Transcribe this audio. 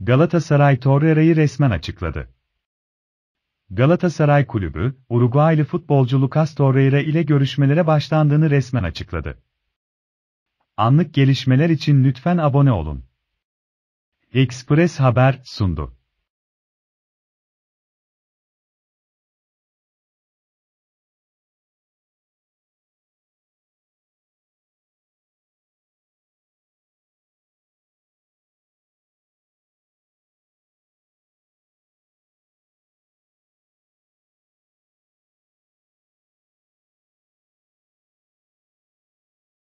Galatasaray Torreira'yı resmen açıkladı. Galatasaray Kulübü, Uruguaylı futbolcu Lucas Torreira ile görüşmelere başlandığını resmen açıkladı. Anlık gelişmeler için lütfen abone olun. Express Haber sundu.